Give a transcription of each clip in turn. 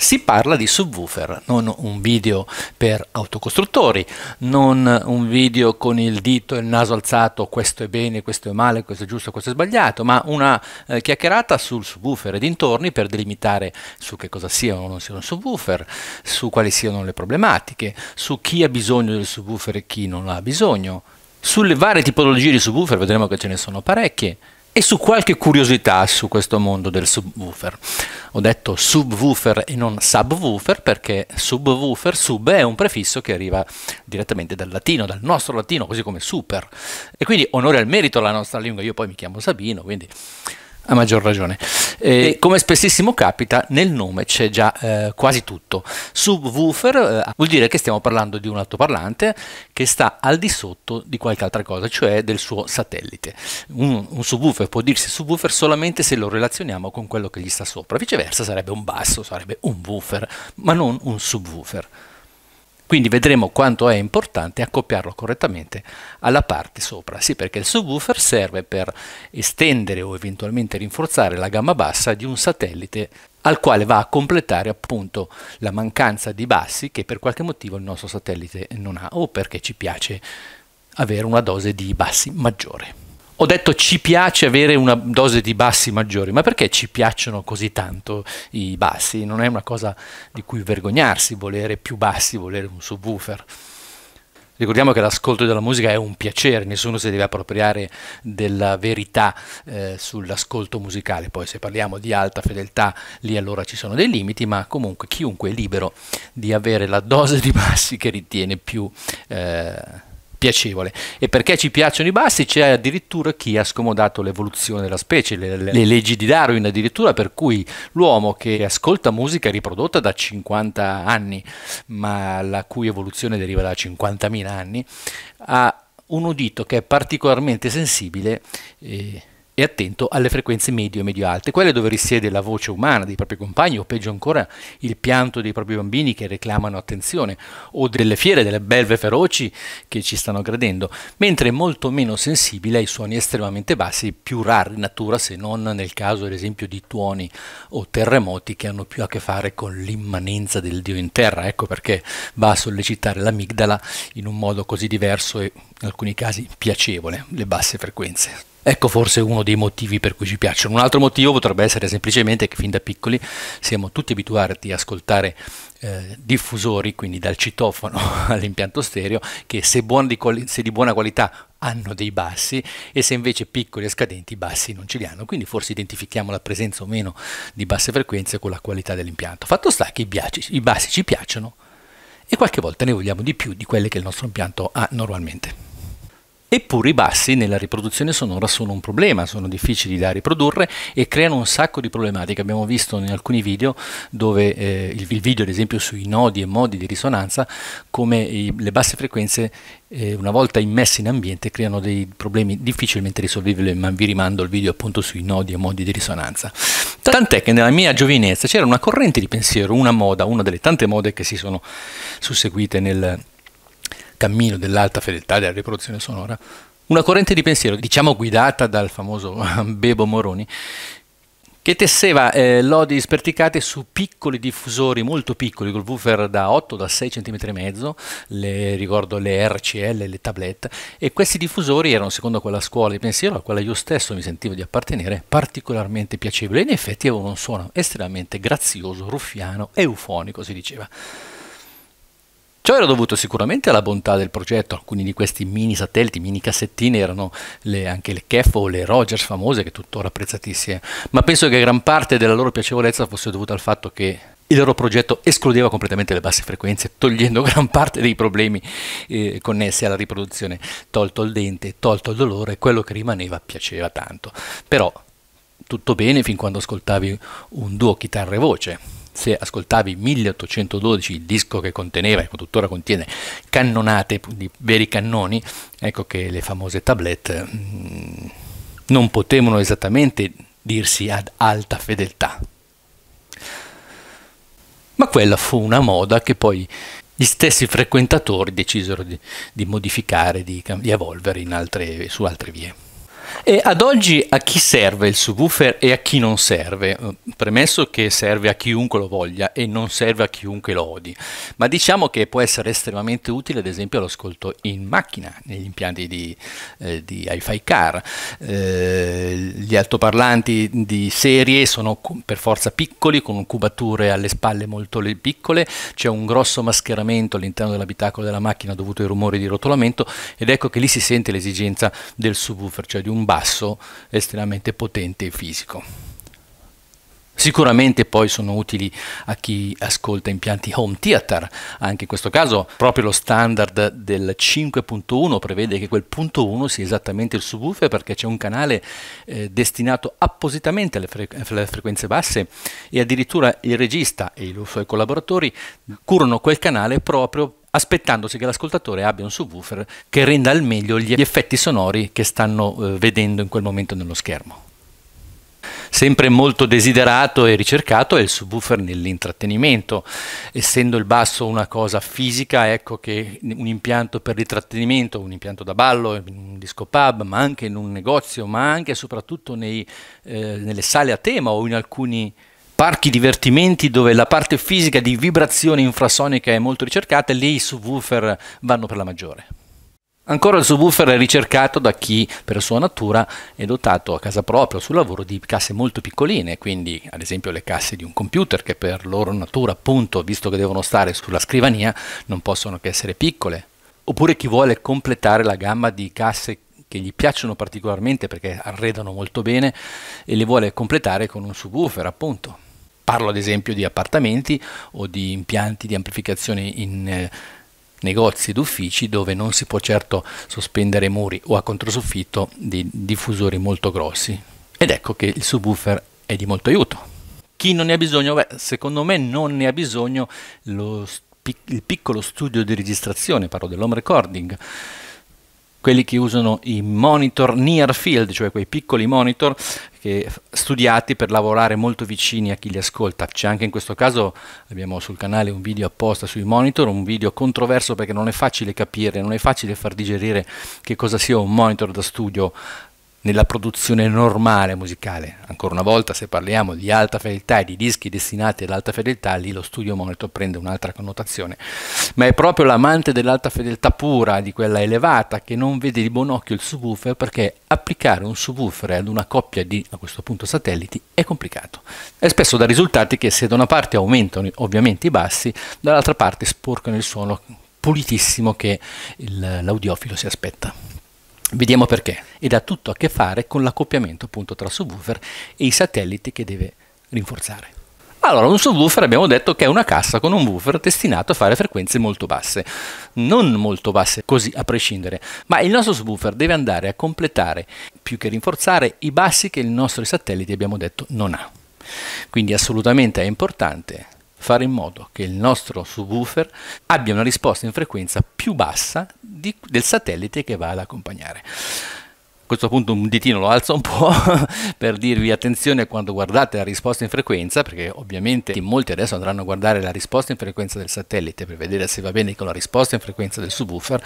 si parla di subwoofer, non un video per autocostruttori, non un video con il dito e il naso alzato, questo è bene, questo è male, questo è giusto, questo è sbagliato, ma una eh, chiacchierata sul subwoofer e dintorni per delimitare su che cosa sia o non sia un subwoofer, su quali siano le problematiche, su chi ha bisogno del subwoofer e chi non ha bisogno, sulle varie tipologie di subwoofer, vedremo che ce ne sono parecchie e su qualche curiosità su questo mondo del subwoofer. Ho detto subwoofer e non subwoofer perché subwoofer, sub è un prefisso che arriva direttamente dal latino, dal nostro latino, così come super. E quindi onore al merito alla nostra lingua, io poi mi chiamo Sabino, quindi a maggior ragione. Eh, e come spessissimo capita, nel nome c'è già eh, quasi tutto. Subwoofer eh, vuol dire che stiamo parlando di un altoparlante che sta al di sotto di qualche altra cosa, cioè del suo satellite. Un, un, subwoofer può dirsi subwoofer solamente se lo relazioniamo con quello che gli sta sopra, viceversa sarebbe un basso, sarebbe un woofer, ma non un subwoofer. Quindi vedremo quanto è importante accoppiarlo correttamente alla parte sopra. Sì, perché il subwoofer serve per estendere o eventualmente rinforzare la gamma bassa di un satellite al quale va a completare appunto la mancanza di bassi che per qualche motivo il nostro satellite non ha o perché ci piace avere una dose di bassi maggiore ho detto ci piace avere una dose di bassi maggiori, ma perché ci piacciono così tanto i bassi? Non è una cosa di cui vergognarsi, volere più bassi, volere un subwoofer. Ricordiamo che l'ascolto della musica è un piacere, nessuno si deve appropriare della verità eh, sull'ascolto musicale, poi se parliamo di alta fedeltà lì allora ci sono dei limiti, ma comunque chiunque è libero di avere la dose di bassi che ritiene più... Eh, piacevole. E perché ci piacciono i bassi c'è addirittura chi ha scomodato l'evoluzione della specie, le, le, le leggi di Darwin addirittura, per cui l'uomo che ascolta musica riprodotta da 50 anni, ma la cui evoluzione deriva da 50.000 anni, ha un udito che è particolarmente sensibile. Eh, e attento alle frequenze medio e medio alte, quelle dove risiede la voce umana dei propri compagni o peggio ancora il pianto dei propri bambini che reclamano attenzione o delle fiere, delle belve feroci che ci stanno gradendo, mentre è molto meno sensibile ai suoni estremamente bassi, più rari in natura se non nel caso ad esempio di tuoni o terremoti che hanno più a che fare con l'immanenza del Dio in terra, ecco perché va a sollecitare l'amigdala in un modo così diverso e in alcuni casi piacevole, le basse frequenze. Ecco forse uno dei motivi per cui ci piacciono. Un altro motivo potrebbe essere semplicemente che fin da piccoli siamo tutti abituati a ascoltare eh, diffusori, quindi dal citofono all'impianto stereo, che se, di se di buona qualità hanno dei bassi e se invece piccoli e scadenti i bassi non ce li hanno, quindi forse identifichiamo la presenza o meno di basse frequenze con la qualità dell'impianto. Fatto sta che i, biaci, i bassi ci piacciono e qualche volta ne vogliamo di più di quelle che il nostro impianto ha normalmente. Eppure i bassi nella riproduzione sonora sono un problema, sono difficili da riprodurre e creano un sacco di problematiche. Abbiamo visto in alcuni video dove eh, il, il, video ad esempio sui nodi e modi di risonanza come i, le basse frequenze eh, una volta immesse in ambiente creano dei problemi difficilmente risolvibili, ma vi rimando al video appunto sui nodi e modi di risonanza. Tant'è che nella mia giovinezza c'era una corrente di pensiero, una moda, una delle tante mode che si sono susseguite nel cammino dell'alta fedeltà, della riproduzione sonora, una corrente di pensiero, diciamo guidata dal famoso Bebo Moroni, che tesseva eh, lodi sperticate su piccoli diffusori molto piccoli col woofer da 8 da 6 cm e mezzo, le, ricordo le RCL, le tablette e questi diffusori erano secondo quella scuola di pensiero a quale io stesso mi sentivo di appartenere particolarmente piacevoli e in effetti avevano un suono estremamente grazioso, ruffiano, eufonico si diceva. Ciò era dovuto sicuramente alla bontà del progetto, alcuni di questi mini satelliti, mini cassettine erano le, anche le Kef o le Rogers famose che tuttora apprezzatissime, ma penso che gran parte della loro piacevolezza fosse dovuta al fatto che il loro progetto escludeva completamente le basse frequenze, togliendo gran parte dei problemi eh, connessi alla riproduzione. Tolto il dente, tolto il dolore, quello che rimaneva piaceva tanto. Però tutto bene fin quando ascoltavi un duo chitarra e voce se ascoltavi 1812, il disco che conteneva, e tuttora contiene, cannonate, veri cannoni, ecco che le famose tablette mm, non potevano esattamente dirsi ad alta fedeltà. Ma quella fu una moda che poi gli stessi frequentatori decisero di, di modificare, di, di evolvere altre, su altre vie. E ad oggi a chi serve il subwoofer e a chi non serve? Premesso che serve a chiunque lo voglia e non serve a chiunque lo odi, ma diciamo che può essere estremamente utile ad esempio all'ascolto in macchina, negli impianti di, eh, di hi-fi car. Eh, gli altoparlanti di serie sono per forza piccoli, con cubature alle spalle molto piccole, c'è un grosso mascheramento all'interno dell'abitacolo della macchina dovuto ai rumori di rotolamento ed ecco che lì si sente l'esigenza del subwoofer, cioè di un un basso estremamente potente e fisico. Sicuramente poi sono utili a chi ascolta impianti home theater, anche in questo caso proprio lo standard del 5.1 prevede che quel punto 1 sia esattamente il subwoofer perché c'è un canale eh, destinato appositamente alle, fre alle, frequenze basse e addirittura il regista e i suoi collaboratori curano quel canale proprio aspettandosi che l'ascoltatore abbia un subwoofer che renda al meglio gli effetti sonori che stanno eh, vedendo in quel momento nello schermo. Sempre molto desiderato e ricercato è il subwoofer nell'intrattenimento. Essendo il basso una cosa fisica, ecco che un impianto per l'intrattenimento, un impianto da ballo, in un disco pub, ma anche in un negozio, ma anche e soprattutto nei, eh, nelle sale a tema o in alcuni parchi divertimenti dove la parte fisica di vibrazione infrasonica è molto ricercata, lì i subwoofer vanno per la maggiore. Ancora il subwoofer è ricercato da chi per sua natura è dotato a casa propria o sul lavoro di casse molto piccoline, quindi ad esempio le casse di un computer che per loro natura, appunto, visto che devono stare sulla scrivania, non possono che essere piccole. Oppure chi vuole completare la gamma di casse che gli piacciono particolarmente perché arredano molto bene e le vuole completare con un subwoofer, appunto. Parlo ad esempio di appartamenti o di impianti di amplificazione in eh, negozi ed uffici dove non si può certo sospendere muri o a controsoffitto di diffusori molto grossi. Ed ecco che il subwoofer è di molto aiuto. Chi non ne ha bisogno? Beh, secondo me non ne ha bisogno lo, il piccolo studio di registrazione, parlo dell'home recording quelli che usano i monitor near field, cioè quei piccoli monitor che, studiati per lavorare molto vicini a chi li ascolta. C'è anche in questo caso, abbiamo sul canale un video apposta sui monitor, un video controverso perché non è facile capire, non è facile far digerire che cosa sia un monitor da studio nella produzione normale musicale. Ancora una volta, se parliamo di alta fedeltà e di dischi destinati all'alta fedeltà, lì lo studio monitor prende un'altra connotazione. Ma è proprio l'amante dell'alta fedeltà pura, di quella elevata, che non vede di buon occhio il subwoofer perché applicare un subwoofer ad una coppia di, a questo punto, satelliti è complicato. E spesso dà risultati che se da una parte aumentano ovviamente i bassi, dall'altra parte sporcano il suono pulitissimo che l'audiofilo si aspetta. Vediamo perché. Ed ha tutto a che fare con l'accoppiamento appunto tra subwoofer e i satelliti che deve rinforzare. Allora, un subwoofer abbiamo detto che è una cassa con un woofer destinato a fare frequenze molto basse. Non molto basse così a prescindere, ma il nostro subwoofer deve andare a completare, più che rinforzare, i bassi che il nostro satellite abbiamo detto non ha. Quindi assolutamente è importante fare in modo che il nostro subwoofer abbia una risposta in frequenza più bassa di, del satellite che va ad accompagnare questo punto un ditino lo alzo un po' per dirvi attenzione quando guardate la risposta in frequenza, perché ovviamente molti adesso andranno a guardare la risposta in frequenza del satellite per vedere se va bene con la risposta in frequenza del subwoofer,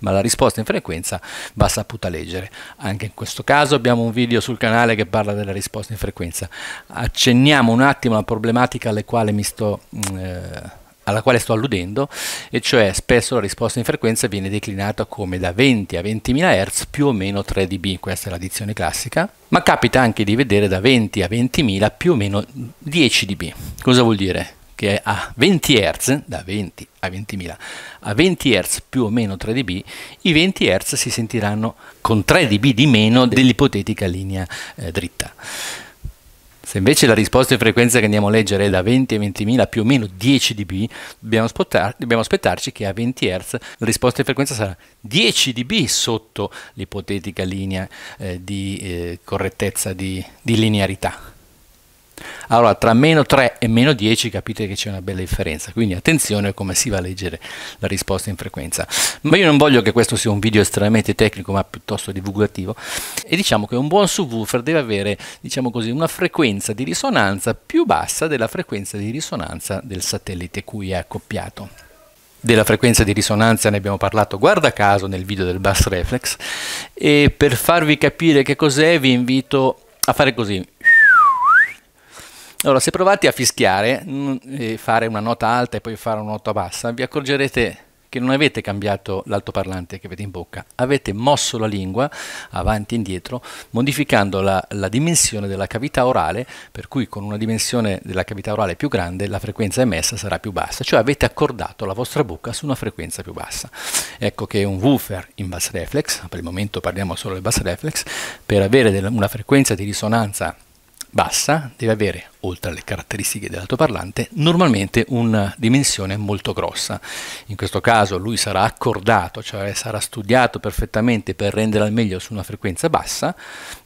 ma la risposta in frequenza va saputa leggere. Anche in questo caso abbiamo un video sul canale che parla della risposta in frequenza. Accenniamo un attimo la problematica alle quale mi sto... Mm, eh, alla quale sto alludendo, e cioè spesso la risposta in frequenza viene declinata come da 20 a 20.000 Hz più o meno 3 dB, questa è la dizione classica, ma capita anche di vedere da 20 a 20.000 più o meno 10 dB. Cosa vuol dire? Che a 20 Hz, da 20 a 20.000, a 20 Hz più o meno 3 dB, i 20 Hz si sentiranno con 3 dB di meno dell'ipotetica linea eh, dritta. Se invece la risposta di frequenza che andiamo a leggere è da 20 a 20.000 più o meno 10 dB, dobbiamo, spottar- dobbiamo aspettarci che a 20 Hz la risposta di frequenza sarà 10 dB sotto l'ipotetica linea eh, di eh, correttezza di, di linearità. Allora tra meno 3 e meno 10 capite che c'è una bella differenza, quindi attenzione a come si va a leggere la risposta in frequenza. Ma io non voglio che questo sia un video estremamente tecnico ma piuttosto divulgativo e diciamo che un buon subwoofer deve avere diciamo così, una frequenza di risonanza più bassa della frequenza di risonanza del satellite cui è accoppiato. Della frequenza di risonanza ne abbiamo parlato guarda caso nel video del bus reflex e per farvi capire che cos'è vi invito a fare così allora, se provate a fischiare, mm, fare una nota alta e poi fare una nota bassa, vi accorgerete che non avete cambiato l'altoparlante che avete in bocca, avete mosso la lingua avanti e indietro, modificando la, la, dimensione della cavità orale, per cui con una dimensione della cavità orale più grande la frequenza emessa sarà più bassa, cioè avete accordato la vostra bocca su una frequenza più bassa. Ecco che un woofer in bass reflex, per il momento parliamo solo del bass reflex, per avere una frequenza di risonanza bassa deve avere, oltre alle caratteristiche dell'altoparlante, normalmente una dimensione molto grossa. In questo caso lui sarà accordato, cioè sarà studiato perfettamente per rendere al meglio su una frequenza bassa,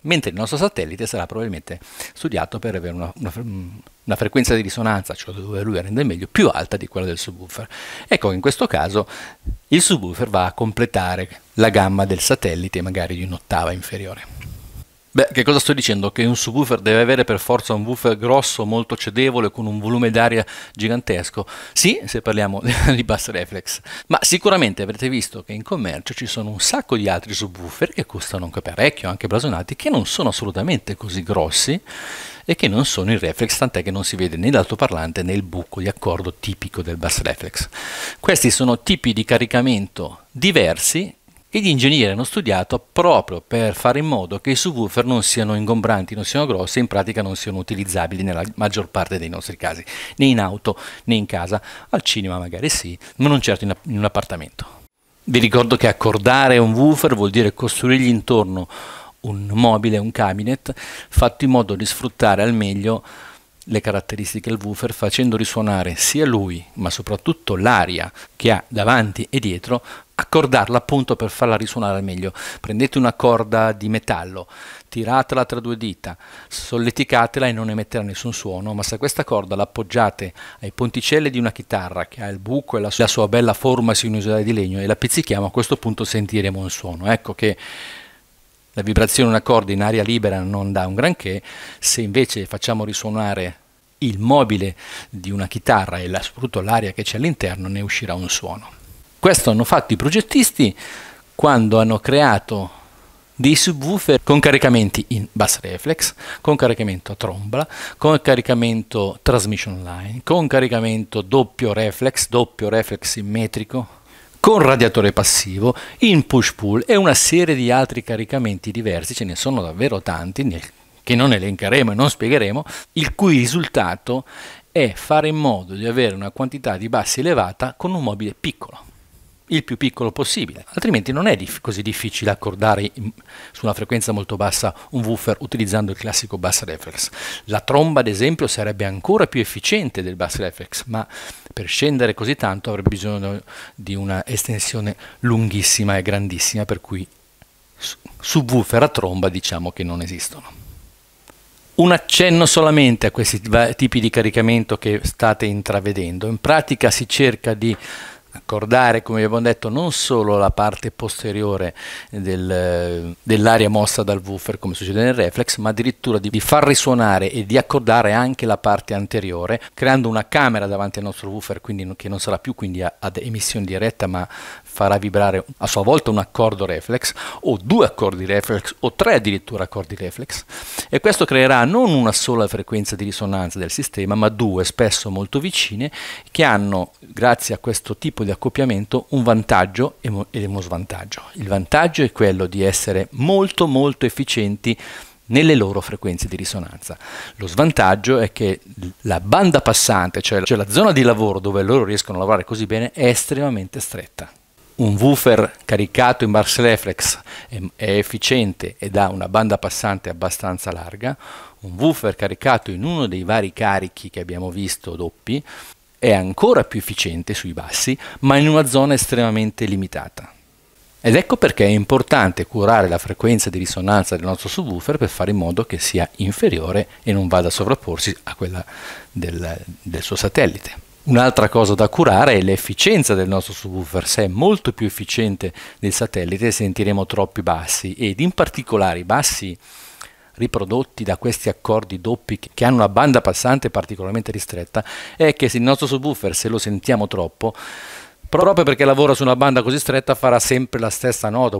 mentre il nostro satellite sarà probabilmente studiato per avere una, una, mm, una frequenza di risonanza, cioè dove lui rende meglio, più alta di quella del subwoofer. Ecco, in questo caso il subwoofer va a completare la gamma del satellite magari di un'ottava inferiore. Beh, che cosa sto dicendo? Che un subwoofer deve avere per forza un woofer grosso, molto cedevole, con un volume d'aria gigantesco? Sì, se parliamo di bass reflex. Ma sicuramente avrete visto che in commercio ci sono un sacco di altri subwoofer che costano anche parecchio, anche blasonati, che non sono assolutamente così grossi e che non sono il reflex, tant'è che non si vede né l'altoparlante né il buco di accordo tipico del bass reflex. Questi sono tipi di caricamento diversi e gli ingegneri hanno studiato proprio per fare in modo che i subwoofer non siano ingombranti, non siano grossi e in pratica non siano utilizzabili nella maggior parte dei nostri casi, né in auto né in casa, al cinema magari sì, ma non certo in, in un appartamento. Vi ricordo che accordare un woofer vuol dire costruirgli intorno un mobile, un cabinet, fatto in modo di sfruttare al meglio le caratteristiche del woofer facendo risuonare sia lui ma soprattutto l'aria che ha davanti e dietro accordarla appunto per farla risuonare al meglio prendete una corda di metallo tiratela tra due dita solleticatela e non emetterà nessun suono ma se questa corda la appoggiate ai ponticelli di una chitarra che ha il buco e la, sua bella forma sinusoidale di legno e la pizzichiamo a questo punto sentiremo un suono ecco che la vibrazione di un accordo in aria libera non dà un granché, se invece facciamo risuonare il mobile di una chitarra e soprattutto l'aria che c'è all'interno ne uscirà un suono. Questo hanno fatto i progettisti quando hanno creato dei subwoofer con caricamenti in bass reflex, con caricamento a trombola, con caricamento transmission line, con caricamento doppio reflex, doppio reflex simmetrico, con radiatore passivo, in push-pull e una serie di altri caricamenti diversi, ce ne sono davvero tanti che non elencheremo e non spiegheremo, il cui risultato è fare in modo di avere una quantità di bassi elevata con un mobile piccolo il più piccolo possibile, altrimenti non è dif così difficile accordare in, su una frequenza molto bassa un woofer utilizzando il classico bass reflex. La tromba ad esempio sarebbe ancora più efficiente del bass reflex, ma per scendere così tanto avrebbe bisogno di una estensione lunghissima e grandissima, per cui subwoofer a tromba diciamo che non esistono. Un accenno solamente a questi tipi di caricamento che state intravedendo, in pratica si cerca di scordare, come abbiamo detto, non solo la parte posteriore del, dell'aria mossa dal woofer come succede nel reflex, ma addirittura di, di far risuonare e di accordare anche la parte anteriore, creando una camera davanti al nostro woofer, quindi che non sarà più quindi ad emissione diretta ma farà vibrare a sua volta un accordo reflex o due accordi reflex o tre addirittura accordi reflex e questo creerà non una sola frequenza di risonanza del sistema ma due spesso molto vicine che hanno grazie a questo tipo di accoppiamento un vantaggio e uno svantaggio. Il vantaggio è quello di essere molto molto efficienti nelle loro frequenze di risonanza. Lo svantaggio è che la banda passante, cioè, cioè la zona di lavoro dove loro riescono a lavorare così bene, è estremamente stretta un woofer caricato in bars reflex è, è efficiente ed ha una banda passante abbastanza larga, un woofer caricato in uno dei vari carichi che abbiamo visto doppi è ancora più efficiente sui bassi, ma in una zona estremamente limitata. Ed ecco perché è importante curare la frequenza di risonanza del nostro subwoofer per fare in modo che sia inferiore e non vada a sovrapporsi a quella del, del suo satellite. Un'altra cosa da curare è l'efficienza del nostro subwoofer, se è molto più efficiente del satellite sentiremo troppi bassi ed in particolare i bassi riprodotti da questi accordi doppi che hanno una banda passante particolarmente ristretta è che il nostro subwoofer se lo sentiamo troppo proprio perché lavora su una banda così stretta farà sempre la stessa nota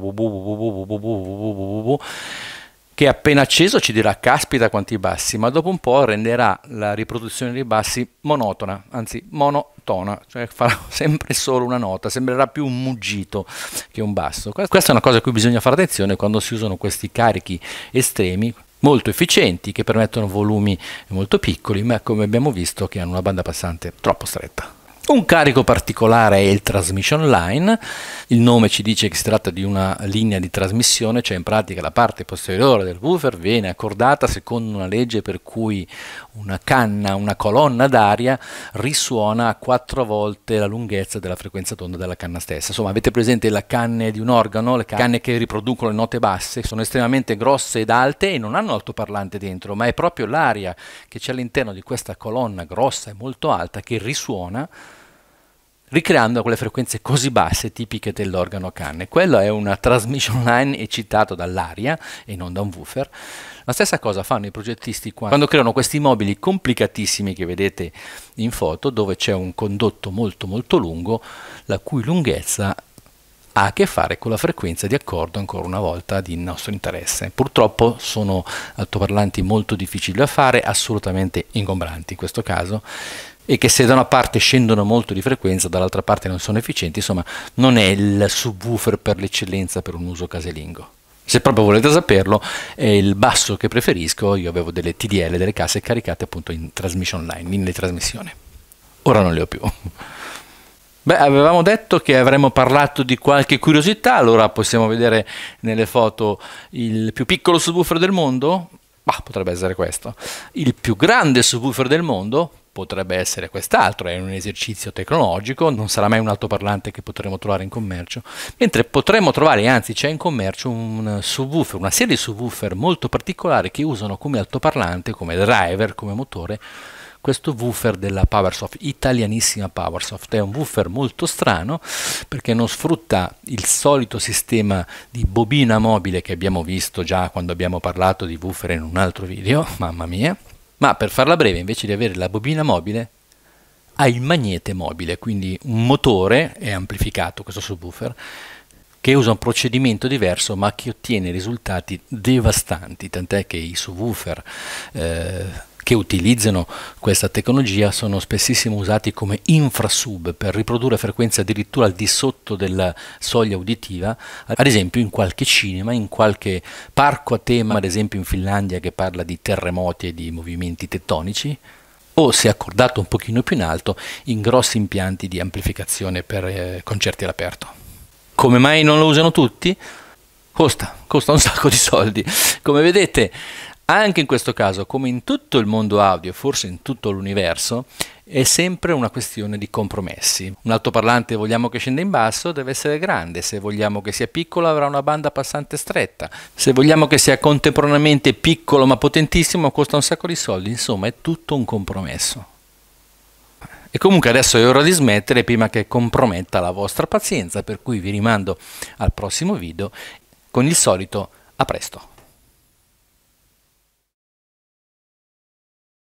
che appena acceso ci dirà caspita quanti bassi, ma dopo un po' renderà la riproduzione dei bassi monotona, anzi monotona, cioè farà sempre solo una nota, sembrerà più un muggito che un basso. Questa è una cosa a cui bisogna fare attenzione quando si usano questi carichi estremi molto efficienti che permettono volumi molto piccoli, ma come abbiamo visto che hanno una banda passante troppo stretta. Un carico particolare è il transmission line, il nome ci dice che si tratta di una linea di trasmissione, cioè in pratica la parte posteriore del woofer viene accordata secondo una legge per cui una canna, una colonna d'aria risuona a quattro volte la lunghezza della frequenza d'onda della canna stessa. Insomma, avete presente le canne di un organo, le canne che riproducono le note basse, sono estremamente grosse ed alte e non hanno altoparlante dentro, ma è proprio l'aria che c'è all'interno di questa colonna grossa e molto alta che risuona ricreando quelle frequenze così basse tipiche dell'organo canne. Quello è una transmission line eccitato dall'aria e non da un woofer la stessa cosa fanno i progettisti quando creano questi mobili complicatissimi che vedete in foto, dove c'è un condotto molto molto lungo, la cui lunghezza ha a che fare con la frequenza di accordo ancora una volta di nostro interesse. Purtroppo sono altoparlanti molto difficili da fare, assolutamente ingombranti in questo caso e che se da una parte scendono molto di frequenza, dall'altra parte non sono efficienti, insomma non è il subwoofer per l'eccellenza per un uso casalingo. Se proprio volete saperlo, è il basso che preferisco, io avevo delle TDL, delle casse caricate appunto in transmission line, in le trasmissioni. Ora non le ho più. Beh, avevamo detto che avremmo parlato di qualche curiosità, allora possiamo vedere nelle foto il più piccolo subwoofer del mondo? Bah, potrebbe essere questo. Il più grande subwoofer del mondo? potrebbe essere quest'altro, è un esercizio tecnologico, non sarà mai un altoparlante che potremo trovare in commercio, mentre potremmo trovare, anzi c'è in commercio un subwoofer, una serie di subwoofer molto particolari che usano come altoparlante, come driver, come motore, questo woofer della Powersoft, italianissima Powersoft, è un woofer molto strano perché non sfrutta il solito sistema di bobina mobile che abbiamo visto già quando abbiamo parlato di woofer in un altro video, mamma mia, ma per farla breve, invece di avere la bobina mobile, ha il magnete mobile, quindi un motore, è amplificato questo subwoofer, che usa un procedimento diverso ma che ottiene risultati devastanti, tant'è che i subwoofer eh, che utilizzano questa tecnologia sono spessissimo usati come infrasub per riprodurre frequenze addirittura al di sotto della soglia uditiva, ad esempio in qualche cinema, in qualche parco a tema, ad esempio in Finlandia che parla di terremoti e di movimenti tettonici, o se accordato un pochino più in alto, in grossi impianti di amplificazione per eh, concerti all'aperto. Come mai non lo usano tutti? Costa, costa un sacco di soldi. Come vedete anche in questo caso, come in tutto il mondo audio, forse in tutto l'universo, è sempre una questione di compromessi. Un altoparlante vogliamo che scenda in basso deve essere grande, se vogliamo che sia piccolo avrà una banda passante stretta, se vogliamo che sia contemporaneamente piccolo ma potentissimo costa un sacco di soldi, insomma è tutto un compromesso. E comunque adesso è ora di smettere prima che comprometta la vostra pazienza, per cui vi rimando al prossimo video con il solito a presto.